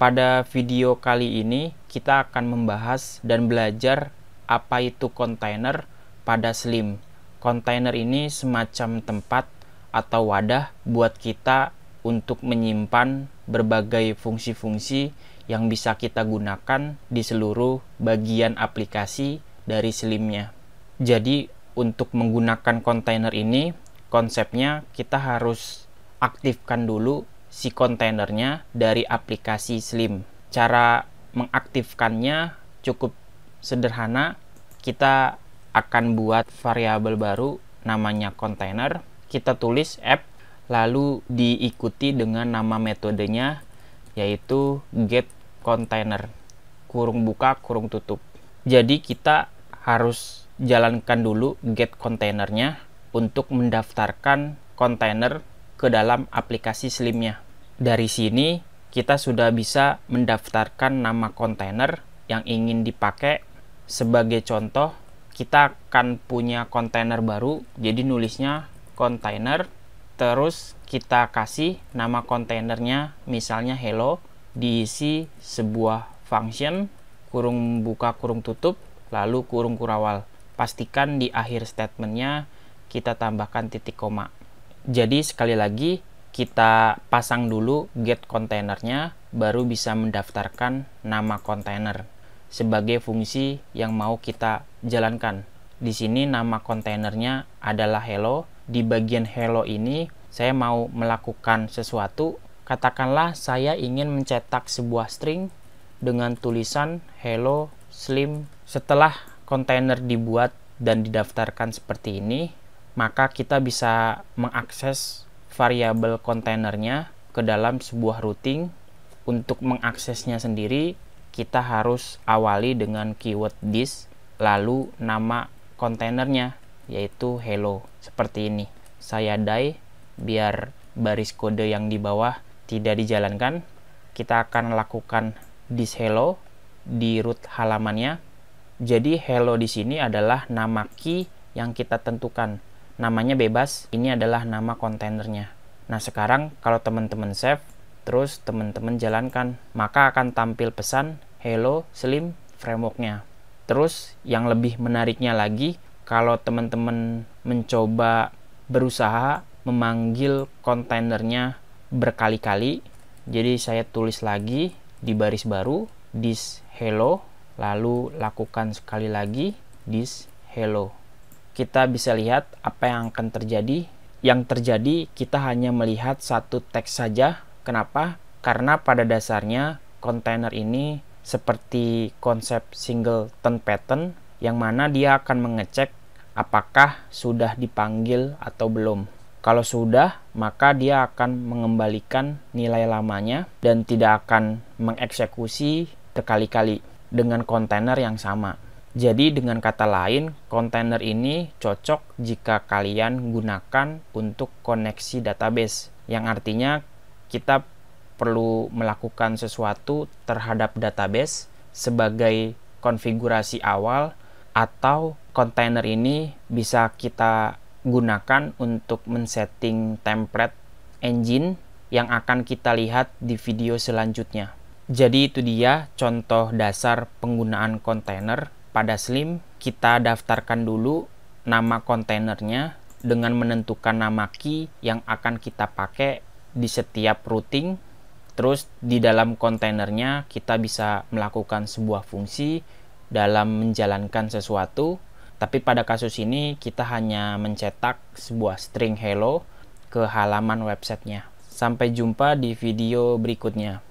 Pada video kali ini, kita akan membahas dan belajar apa itu kontainer pada Slim. Kontainer ini semacam tempat atau wadah buat kita untuk menyimpan berbagai fungsi-fungsi yang bisa kita gunakan di seluruh bagian aplikasi dari Slimnya. Jadi, untuk menggunakan kontainer ini, konsepnya kita harus aktifkan dulu si kontainernya dari aplikasi Slim. Cara mengaktifkannya cukup sederhana. Kita akan buat variabel baru namanya container. Kita tulis app lalu diikuti dengan nama metodenya yaitu get container kurung buka kurung tutup. Jadi kita harus jalankan dulu get containernya untuk mendaftarkan kontainer ke dalam aplikasi Slimnya. Dari sini kita sudah bisa mendaftarkan nama kontainer yang ingin dipakai. Sebagai contoh, kita akan punya kontainer baru, jadi nulisnya kontainer terus kita kasih nama kontainernya misalnya hello diisi sebuah function kurung buka kurung tutup lalu kurung kurawal pastikan di akhir statementnya kita tambahkan titik koma jadi sekali lagi kita pasang dulu get kontainernya baru bisa mendaftarkan nama kontainer sebagai fungsi yang mau kita jalankan. Di sini nama kontainernya adalah hello. Di bagian hello ini saya mau melakukan sesuatu. Katakanlah saya ingin mencetak sebuah string dengan tulisan hello slim. Setelah kontainer dibuat dan didaftarkan seperti ini, maka kita bisa mengakses variabel kontainernya ke dalam sebuah routing untuk mengaksesnya sendiri kita harus awali dengan keyword this lalu nama kontainernya yaitu hello seperti ini saya die biar baris kode yang di bawah tidak dijalankan kita akan lakukan this hello di root halamannya jadi hello di sini adalah nama key yang kita tentukan namanya bebas, ini adalah nama kontainernya. Nah sekarang kalau teman-teman save, terus teman-teman jalankan, maka akan tampil pesan Hello Slim Frameworknya. Terus yang lebih menariknya lagi, kalau teman-teman mencoba berusaha memanggil kontainernya berkali-kali, jadi saya tulis lagi di baris baru, this hello, lalu lakukan sekali lagi, this hello kita bisa lihat apa yang akan terjadi. Yang terjadi kita hanya melihat satu teks saja. Kenapa? Karena pada dasarnya kontainer ini seperti konsep single singleton pattern yang mana dia akan mengecek apakah sudah dipanggil atau belum. Kalau sudah, maka dia akan mengembalikan nilai lamanya dan tidak akan mengeksekusi berkali-kali dengan kontainer yang sama. Jadi dengan kata lain, kontainer ini cocok jika kalian gunakan untuk koneksi database, yang artinya kita perlu melakukan sesuatu terhadap database sebagai konfigurasi awal atau kontainer ini bisa kita gunakan untuk men-setting template engine yang akan kita lihat di video selanjutnya. Jadi itu dia contoh dasar penggunaan kontainer pada Slim kita daftarkan dulu nama kontainernya dengan menentukan nama key yang akan kita pakai di setiap routing terus di dalam kontainernya kita bisa melakukan sebuah fungsi dalam menjalankan sesuatu tapi pada kasus ini kita hanya mencetak sebuah string hello ke halaman websitenya sampai jumpa di video berikutnya